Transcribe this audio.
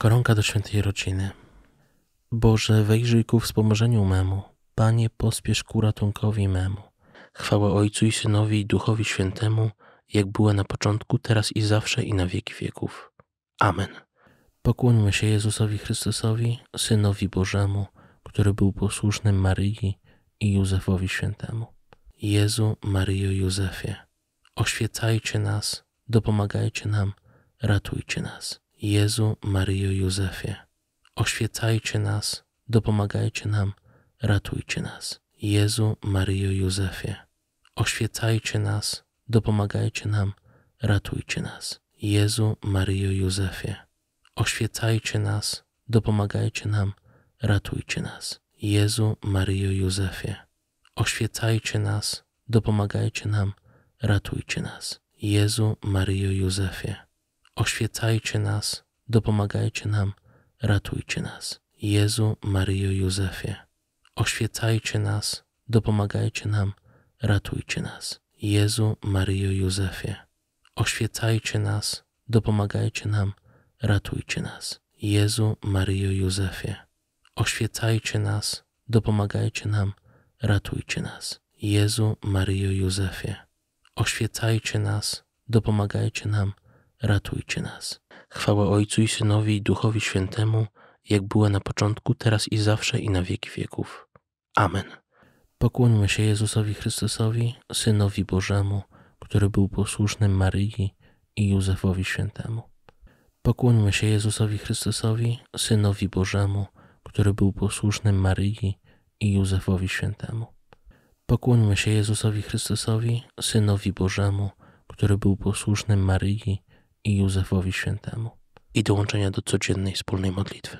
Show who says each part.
Speaker 1: Koronka do świętej rodziny. Boże, wejrzyj ku wspomożeniu memu. Panie, pospiesz ku ratunkowi memu. Chwała Ojcu i Synowi i Duchowi Świętemu, jak była na początku, teraz i zawsze i na wieki wieków. Amen. Pokłońmy się Jezusowi Chrystusowi, Synowi Bożemu, który był posłuszny Maryi i Józefowi Świętemu. Jezu, Maryjo, Józefie, oświecajcie nas, dopomagajcie nam, ratujcie nas. Jezu, Maryjo, Józefie, oświecajcie nas, dopomagajcie nam, ratujcie nas. Jezu, Maryjo, Józefie, oświecajcie nas, dopomagajcie nam, ratujcie nas. Jezu, Maryjo, Józefie, oświecajcie nas, dopomagajcie nam, ratujcie nas. Jezu, Maryjo, Józefie, oświecajcie nas, dopomagajcie nam, ratujcie nas. Jezu, Maryjo, Józefie, oświecajcie nas, dopomagajcie nam, ratujcie nas. Jezu, Maryjo, Józefie, oświecajcie nas, dopomagajcie nam, ratujcie nas. Jezu, Maryjo, Józefie, oświecajcie nas, dopomagajcie nam, ratujcie nas. Jezu, Maryjo, Józefie, oświecajcie nas, dopomagajcie nam, ratujcie nas. Jezu, Maryjo, Józefie, oświecajcie nas, dopomagajcie nam, ratujcie nas. Chwała Ojcu i Synowi i Duchowi Świętemu, jak była na początku, teraz i zawsze i na wieki wieków. Amen. Pokłońmy się Jezusowi Chrystusowi, Synowi Bożemu, który był posłuszny Maryi i Józefowi Świętemu. Pokłońmy się Jezusowi Chrystusowi, Synowi Bożemu, który był posłuszny Maryi i Józefowi Świętemu. Pokłońmy się Jezusowi Chrystusowi, Synowi Bożemu, który był posłuszny Maryi i Józefowi Świętemu i dołączenia do codziennej wspólnej modlitwy.